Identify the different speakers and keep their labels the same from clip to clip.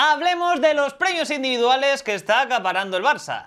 Speaker 1: Hablemos de los premios individuales que está acaparando el Barça.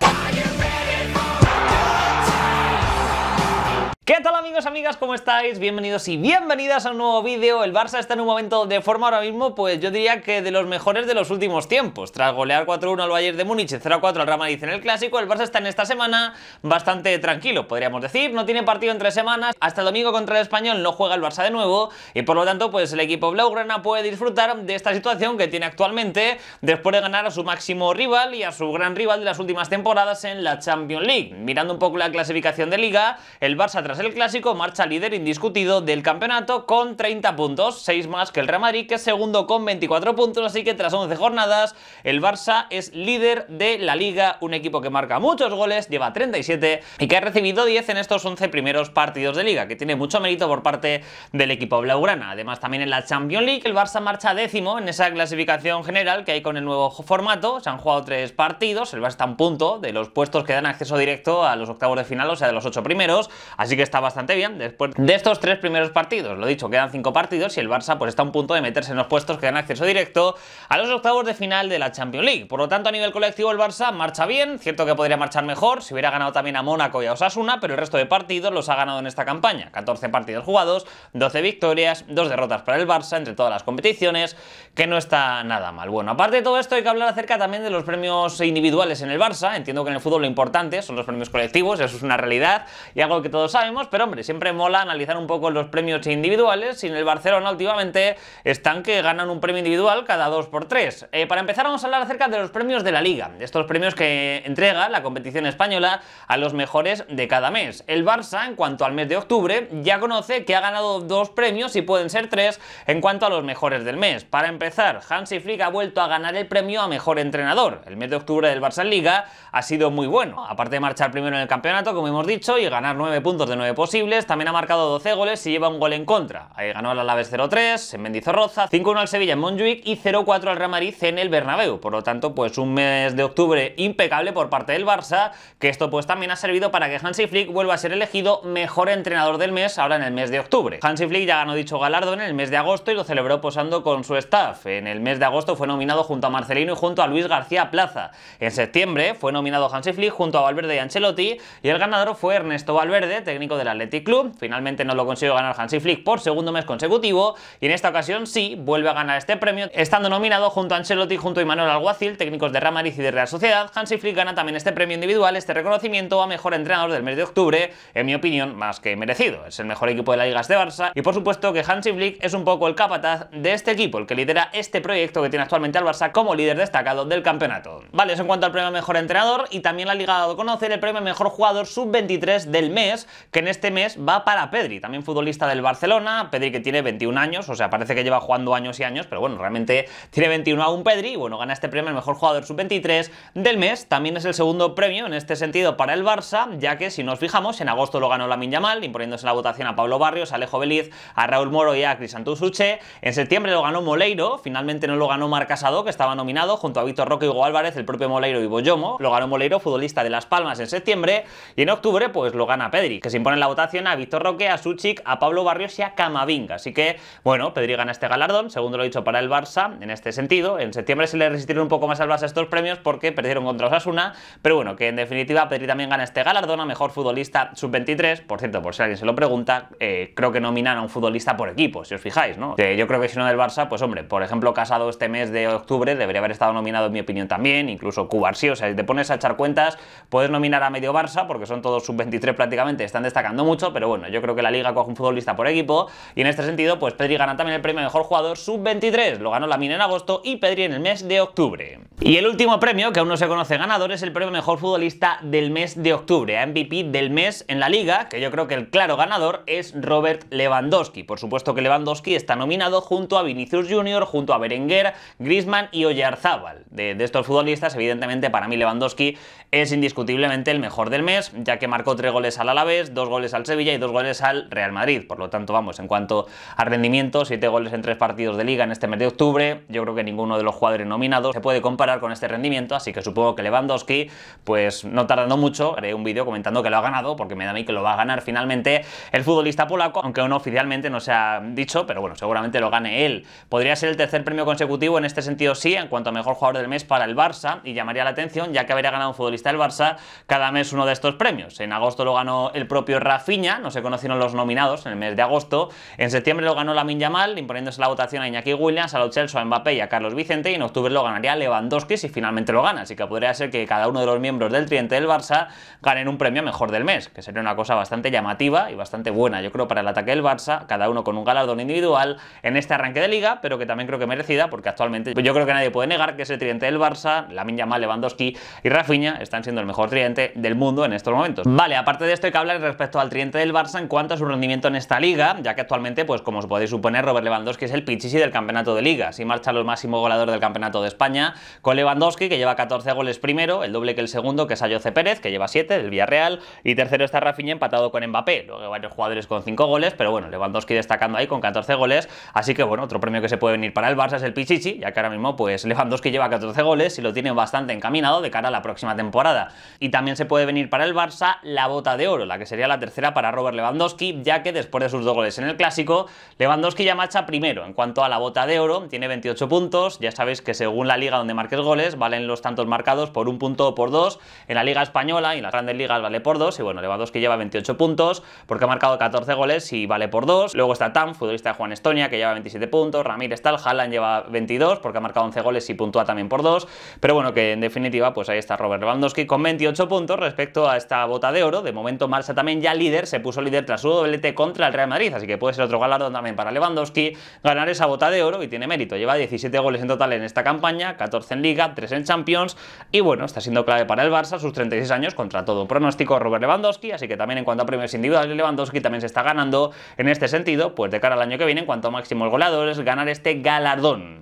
Speaker 1: ¿Qué tal amigos, amigas? ¿Cómo estáis? Bienvenidos y bienvenidas a un nuevo vídeo. El Barça está en un momento de forma ahora mismo, pues yo diría que de los mejores de los últimos tiempos. Tras golear 4-1 al Bayern de Múnich, y 0-4 al Real en el Clásico, el Barça está en esta semana bastante tranquilo, podríamos decir. No tiene partido en tres semanas, hasta el domingo contra el Español no juega el Barça de nuevo y por lo tanto pues el equipo blaugrana puede disfrutar de esta situación que tiene actualmente después de ganar a su máximo rival y a su gran rival de las últimas temporadas en la Champions League. Mirando un poco la clasificación de Liga, el Barça el clásico marcha líder indiscutido del campeonato con 30 puntos, 6 más que el Real Madrid que es segundo con 24 puntos, así que tras 11 jornadas el Barça es líder de la liga, un equipo que marca muchos goles, lleva 37 y que ha recibido 10 en estos 11 primeros partidos de liga, que tiene mucho mérito por parte del equipo blaugrana. Además también en la Champions League el Barça marcha décimo en esa clasificación general que hay con el nuevo formato, se han jugado 3 partidos, el Barça está en punto de los puestos que dan acceso directo a los octavos de final, o sea de los 8 primeros, así que está bastante bien después de estos tres primeros partidos. Lo dicho, quedan cinco partidos y el Barça pues está a un punto de meterse en los puestos que dan acceso directo a los octavos de final de la Champions League. Por lo tanto, a nivel colectivo el Barça marcha bien, cierto que podría marchar mejor si hubiera ganado también a Mónaco y a Osasuna, pero el resto de partidos los ha ganado en esta campaña. 14 partidos jugados, 12 victorias, 2 derrotas para el Barça entre todas las competiciones, que no está nada mal. Bueno, aparte de todo esto hay que hablar acerca también de los premios individuales en el Barça. Entiendo que en el fútbol lo importante son los premios colectivos, eso es una realidad y algo que todos saben, pero hombre, siempre mola analizar un poco los premios individuales. Sin el Barcelona últimamente están que ganan un premio individual cada dos por tres eh, para empezar vamos a hablar acerca de los premios de la Liga, estos premios que entrega la competición española a los mejores de cada mes. El Barça, en cuanto al mes de octubre, ya conoce que ha ganado dos premios y pueden ser tres en cuanto a los mejores del mes. Para empezar, Hansi Flick ha vuelto a ganar el premio a mejor entrenador. El mes de octubre del Barça en Liga ha sido muy bueno, aparte de marchar primero en el campeonato, como hemos dicho, y ganar nueve puntos de posibles, también ha marcado 12 goles y lleva un gol en contra. Ahí ganó al Alaves 0-3 en Mendizorroza, 5-1 al Sevilla en Montjuic y 0-4 al Real Madrid en el Bernabéu. Por lo tanto, pues un mes de octubre impecable por parte del Barça, que esto pues también ha servido para que Hansi Flick vuelva a ser elegido mejor entrenador del mes ahora en el mes de octubre. Hansi Flick ya ganó dicho galardo en el mes de agosto y lo celebró posando con su staff. En el mes de agosto fue nominado junto a Marcelino y junto a Luis García Plaza. En septiembre fue nominado Hansi Flick junto a Valverde y Ancelotti y el ganador fue Ernesto Valverde, técnico del Athletic Club. Finalmente no lo consiguió ganar Hansi Flick por segundo mes consecutivo y en esta ocasión sí vuelve a ganar este premio, estando nominado junto a Ancelotti junto a Manuel Alguacil, técnicos de Real y de Real Sociedad. Hansi Flick gana también este premio individual, este reconocimiento a mejor entrenador del mes de octubre, en mi opinión, más que merecido. Es el mejor equipo de la Liga de Barça y por supuesto que Hansi Flick es un poco el capataz de este equipo, el que lidera este proyecto que tiene actualmente al Barça como líder destacado del campeonato. Vale, eso en cuanto al premio mejor entrenador y también la Liga ha dado a conocer el premio mejor jugador sub-23 del mes, que en este mes va para Pedri, también futbolista del Barcelona, Pedri que tiene 21 años, o sea, parece que lleva jugando años y años, pero bueno, realmente tiene 21 aún Pedri, y bueno, gana este premio el mejor jugador sub-23 del mes, también es el segundo premio en este sentido para el Barça, ya que si nos fijamos, en agosto lo ganó la Yamal, imponiéndose la votación a Pablo Barrios, Alejo Beliz, a Raúl Moro y a Crisantú Suche, en septiembre lo ganó Moleiro, finalmente no lo ganó Marc Asado, que estaba nominado, junto a Víctor Roque, Hugo Álvarez, el propio Moleiro y Boyomo, lo ganó Moleiro, futbolista de Las Palmas en septiembre, y en octubre pues lo gana Pedri, que se en la votación a Víctor Roque, a Suchik, a Pablo Barrios y a Camavinga. Así que, bueno, Pedri gana este galardón, segundo lo he dicho para el Barça, en este sentido. En septiembre se le resistieron un poco más al Barça estos premios porque perdieron contra Osasuna, pero bueno, que en definitiva Pedri también gana este galardón a mejor futbolista sub-23. Por cierto, por si alguien se lo pregunta, eh, creo que nominan a un futbolista por equipo, si os fijáis, ¿no? yo creo que si no del Barça, pues hombre, por ejemplo, Casado este mes de octubre debería haber estado nominado, en mi opinión, también, incluso sí, O sea, si te pones a echar cuentas, puedes nominar a medio Barça, porque son todos sub-23 prácticamente, están destacados mucho, pero bueno, yo creo que la liga coge un futbolista por equipo y en este sentido, pues Pedri gana también el premio mejor jugador sub-23, lo ganó la mina en agosto y Pedri en el mes de octubre. Y el último premio, que aún no se conoce ganador, es el premio mejor futbolista del mes de octubre, MVP del mes en la liga, que yo creo que el claro ganador es Robert Lewandowski. Por supuesto que Lewandowski está nominado junto a Vinicius Jr, junto a Berenguer, Griezmann y Oyarzábal. De, de estos futbolistas, evidentemente, para mí Lewandowski es indiscutiblemente el mejor del mes, ya que marcó tres goles al Alavés, dos goles al Sevilla y dos goles al Real Madrid. Por lo tanto, vamos, en cuanto a rendimiento, siete goles en tres partidos de liga en este mes de octubre. Yo creo que ninguno de los jugadores nominados se puede comparar con este rendimiento, así que supongo que Lewandowski, pues no tardando mucho, haré un vídeo comentando que lo ha ganado, porque me da a mí que lo va a ganar finalmente el futbolista polaco, aunque aún oficialmente no se ha dicho, pero bueno, seguramente lo gane él. Podría ser el tercer premio consecutivo, en este sentido sí, en cuanto a mejor jugador del mes para el Barça, y llamaría la atención, ya que habría ganado un futbolista del Barça cada mes uno de estos premios. En agosto lo ganó el propio rafiña Rafinha, no se conocieron los nominados en el mes de agosto. En septiembre lo ganó la Yamal, imponiéndose la votación a Iñaki Williams, a los Celso, a Mbappé y a Carlos Vicente, y en octubre lo ganaría Lewandowski si finalmente lo gana, así que podría ser que cada uno de los miembros del triente del Barça ganen un premio mejor del mes, que sería una cosa bastante llamativa y bastante buena, yo creo, para el ataque del Barça, cada uno con un galardón individual en este arranque de liga, pero que también creo que merecida, porque actualmente yo creo que nadie puede negar que ese triente del Barça, la Yamal, Lewandowski y Rafinha están siendo el mejor triente del mundo en estos momentos. Vale, aparte de esto hay que hablar respecto respecto al triente del Barça en cuanto a su rendimiento en esta liga, ya que actualmente, pues como os podéis suponer, Robert Lewandowski es el pichichi del campeonato de liga. Si marcha los máximo goleador del campeonato de España, con Lewandowski, que lleva 14 goles primero, el doble que el segundo, que es Ayoce Pérez, que lleva 7 del Villarreal, y tercero está Rafinha empatado con Mbappé, luego varios jugadores con 5 goles, pero bueno, Lewandowski destacando ahí con 14 goles, así que bueno, otro premio que se puede venir para el Barça es el pichichi, ya que ahora mismo pues Lewandowski lleva 14 goles y lo tiene bastante encaminado de cara a la próxima temporada. Y también se puede venir para el Barça la bota de oro, la que sería la la tercera para Robert Lewandowski, ya que después de sus dos goles en el clásico, Lewandowski ya marcha primero. En cuanto a la bota de oro, tiene 28 puntos, ya sabéis que según la liga donde marques goles, valen los tantos marcados por un punto o por dos, en la liga española y en las grandes ligas vale por dos, y bueno, Lewandowski lleva 28 puntos, porque ha marcado 14 goles y vale por dos. Luego está Tam, futbolista de Juan Estonia, que lleva 27 puntos, Ramírez tal, Haaland lleva 22, porque ha marcado 11 goles y puntúa también por dos, pero bueno, que en definitiva, pues ahí está Robert Lewandowski con 28 puntos respecto a esta bota de oro, de momento marcha también ya líder, se puso líder tras su doblete contra el Real Madrid, así que puede ser otro galardón también para Lewandowski ganar esa bota de oro y tiene mérito. Lleva 17 goles en total en esta campaña, 14 en Liga, 3 en Champions y bueno, está siendo clave para el Barça sus 36 años contra todo pronóstico Robert Lewandowski, así que también en cuanto a premios individuales Lewandowski también se está ganando en este sentido, pues de cara al año que viene en cuanto a máximos es ganar este galardón.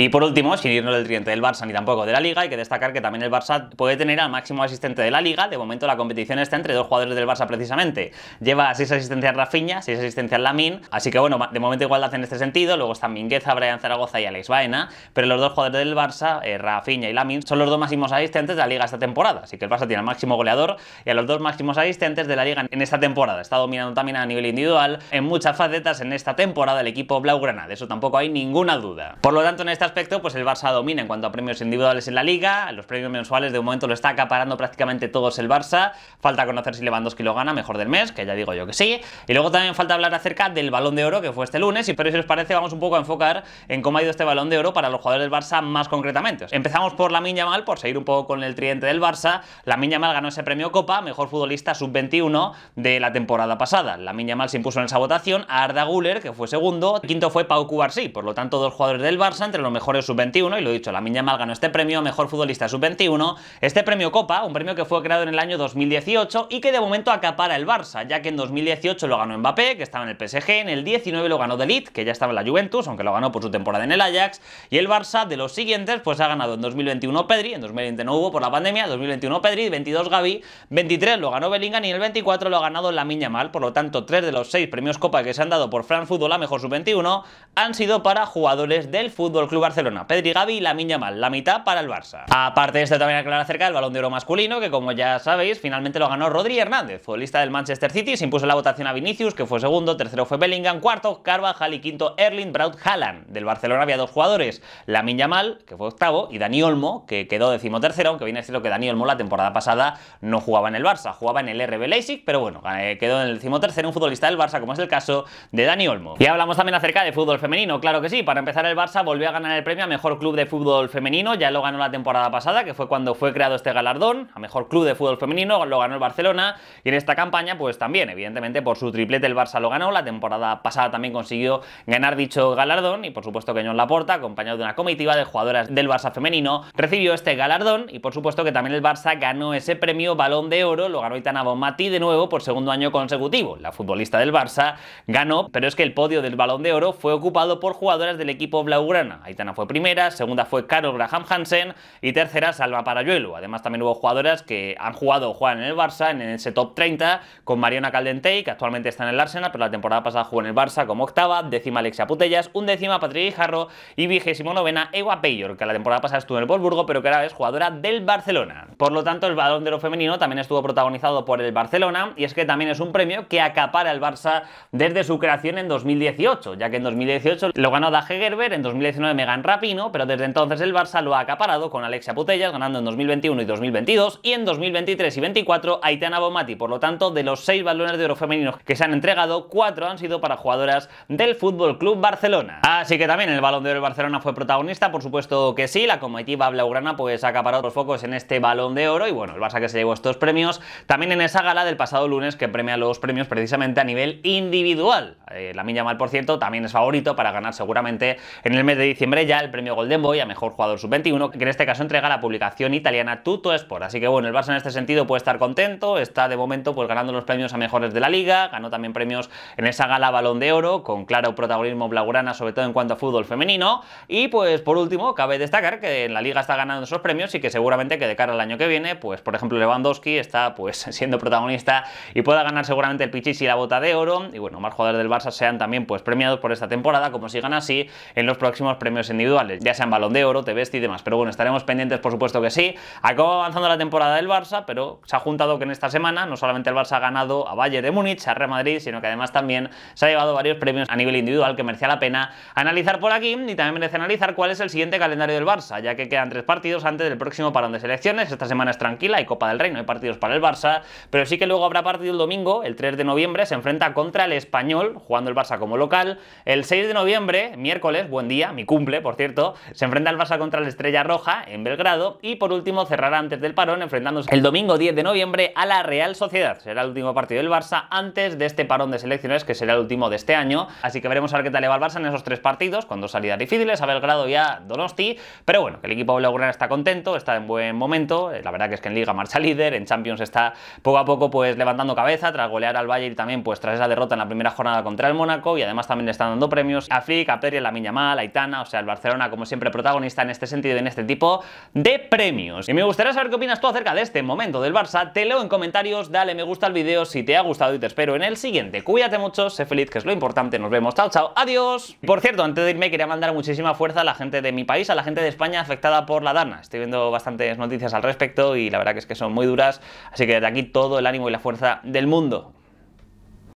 Speaker 1: Y por último, sin irnos del triente del Barça ni tampoco de la Liga, hay que destacar que también el Barça puede tener al máximo asistente de la Liga. De momento la competición está entre dos jugadores del Barça precisamente. Lleva 6 asistencias Rafinha, 6 asistencias Lamin, así que bueno, de momento igualdad en este sentido. Luego están Mingueza, Brian Zaragoza y Alex Baena, pero los dos jugadores del Barça, eh, Rafinha y Lamin, son los dos máximos asistentes de la Liga esta temporada. Así que el Barça tiene al máximo goleador y a los dos máximos asistentes de la Liga en esta temporada. Está dominando también a nivel individual en muchas facetas en esta temporada el equipo blaugrana, de eso tampoco hay ninguna duda. Por lo tanto, en esta aspecto, pues el Barça domina en cuanto a premios individuales en la liga. Los premios mensuales de un momento lo está acaparando prácticamente todos el Barça. Falta conocer si Lewandowski lo gana mejor del mes, que ya digo yo que sí. Y luego también falta hablar acerca del balón de oro que fue este lunes. Y pero si os parece, vamos un poco a enfocar en cómo ha ido este balón de oro para los jugadores del Barça más concretamente. Empezamos por la Mal por seguir un poco con el tridente del Barça. La Mal ganó ese premio Copa, mejor futbolista sub-21 de la temporada pasada. La Mal se impuso en esa votación a Arda Guller, que fue segundo. quinto fue Pau Cubarsí, por lo tanto, dos jugadores del Barça entre los mejores sub-21, y lo he dicho, la mal ganó este premio, mejor futbolista sub-21, este premio Copa, un premio que fue creado en el año 2018 y que de momento acapara el Barça, ya que en 2018 lo ganó Mbappé, que estaba en el PSG, en el 19 lo ganó Delit, que ya estaba en la Juventus, aunque lo ganó por su temporada en el Ajax, y el Barça de los siguientes, pues ha ganado en 2021 Pedri, en 2020 no hubo por la pandemia, 2021 Pedri, 22 Gaby, 23 lo ganó Bellingham y en el 24 lo ha ganado la mal por lo tanto tres de los seis premios Copa que se han dado por France Football a mejor sub-21 han sido para jugadores del Fútbol Barcelona. Pedri, Gavi y Lamin Mal, la mitad para el Barça. Aparte de esto también aclarar acerca del Balón de Oro masculino, que como ya sabéis, finalmente lo ganó Rodri Hernández, futbolista del Manchester City, se impuso la votación a Vinicius, que fue segundo, tercero fue Bellingham, cuarto Carvajal y quinto Erling Braut Haaland. Del Barcelona había dos jugadores, la Lamin Mal que fue octavo, y Dani Olmo, que quedó tercero aunque viene a decirlo que Dani Olmo la temporada pasada no jugaba en el Barça, jugaba en el RB Leipzig, pero bueno, eh, quedó en el decimotercero un futbolista del Barça, como es el caso de Dani Olmo. Y hablamos también acerca de fútbol femenino, claro que sí, para empezar el Barça volvió a ganar el premio a Mejor Club de Fútbol Femenino, ya lo ganó la temporada pasada, que fue cuando fue creado este galardón, a Mejor Club de Fútbol Femenino, lo ganó el Barcelona, y en esta campaña pues también, evidentemente por su triplete el Barça lo ganó, la temporada pasada también consiguió ganar dicho galardón, y por supuesto que John Laporta, acompañado de una comitiva de jugadoras del Barça femenino, recibió este galardón, y por supuesto que también el Barça ganó ese premio Balón de Oro, lo ganó Itana Bonmati de nuevo por segundo año consecutivo, la futbolista del Barça ganó, pero es que el podio del Balón de Oro fue ocupado por jugadoras del equipo blaugrana, fue primera, segunda fue Carol Graham Hansen y tercera Salva Parayuelo. Además también hubo jugadoras que han jugado o juegan en el Barça, en ese top 30, con Mariona Caldentey, que actualmente está en el Arsenal, pero la temporada pasada jugó en el Barça como octava, décima Alexia Putellas, undécima Patrick Jarro y vigésimo novena Ewa Peyor, que la temporada pasada estuvo en el Wolfsburgo, pero que ahora es jugadora del Barcelona. Por lo tanto, el balón de lo femenino también estuvo protagonizado por el Barcelona y es que también es un premio que acapara el Barça desde su creación en 2018, ya que en 2018 lo ganó Daje Gerber, en 2019 me gan Rapino, pero desde entonces el Barça lo ha acaparado con Alexia Putellas ganando en 2021 y 2022 y en 2023 y 24 Aitana Bomati. Por lo tanto, de los seis balones de oro femeninos que se han entregado, cuatro han sido para jugadoras del Fútbol Club Barcelona. Así que también el balón de oro de Barcelona fue protagonista, por supuesto que sí, la comitiva blaugrana pues ha acaparado los focos en este balón de oro y bueno, el Barça que se llevó estos premios también en esa gala del pasado lunes que premia los premios precisamente a nivel individual. Eh, la milla Mal, por cierto, también es favorito para ganar seguramente en el mes de diciembre ya el premio Golden Boy a Mejor Jugador Sub-21, que en este caso entrega la publicación italiana Tutto Sport. Así que bueno, el Barça en este sentido puede estar contento, está de momento pues ganando los premios a mejores de la liga, ganó también premios en esa gala Balón de Oro, con claro protagonismo blaugrana, sobre todo en cuanto a fútbol femenino. Y pues por último, cabe destacar que en la liga está ganando esos premios y que seguramente que de cara al año que viene, pues por ejemplo Lewandowski está pues siendo protagonista y pueda ganar seguramente el Pichichi y la bota de oro. Y bueno, más jugadores del Barça sean también pues premiados por esta temporada, como si así en los próximos premios individuales, ya sean balón de oro, Tevesti y demás. Pero bueno, estaremos pendientes, por supuesto que sí. Acaba avanzando la temporada del Barça, pero se ha juntado que en esta semana no solamente el Barça ha ganado a Valle de Múnich, a Real Madrid, sino que además también se ha llevado varios premios a nivel individual que merecía la pena analizar por aquí y también merece analizar cuál es el siguiente calendario del Barça, ya que quedan tres partidos antes del próximo parón de selecciones. Esta semana es tranquila, hay Copa del Reino, hay partidos para el Barça, pero sí que luego habrá partido el domingo, el 3 de noviembre, se enfrenta contra el Español, jugando el Barça como local. El 6 de noviembre, miércoles, buen día, mi cumple, por cierto, se enfrenta el Barça contra la Estrella Roja en Belgrado y por último cerrará antes del parón enfrentándose el domingo 10 de noviembre a la Real Sociedad. Será el último partido del Barça antes de este parón de selecciones que será el último de este año, así que veremos a ver qué tal le va el Barça en esos tres partidos, con dos salidas difíciles a Belgrado y a Donosti, pero bueno, que el equipo blaugrana está contento, está en buen momento, eh, la verdad que es que en Liga marcha líder, en Champions está poco a poco pues levantando cabeza tras golear al Bayern y también pues tras esa derrota en la primera jornada contra el Mónaco y además también le están dando premios a Flick, a Pedri, a Miñamá, a Itana, o sea, Barcelona como siempre protagonista en este sentido y en este tipo de premios. Y me gustaría saber qué opinas tú acerca de este momento del Barça, te leo en comentarios, dale me gusta al vídeo si te ha gustado y te espero en el siguiente. Cuídate mucho, sé feliz que es lo importante, nos vemos, chao, chao, adiós. Por cierto, antes de irme quería mandar muchísima fuerza a la gente de mi país, a la gente de España afectada por la Dana. Estoy viendo bastantes noticias al respecto y la verdad que es que son muy duras, así que desde aquí todo el ánimo y la fuerza del mundo.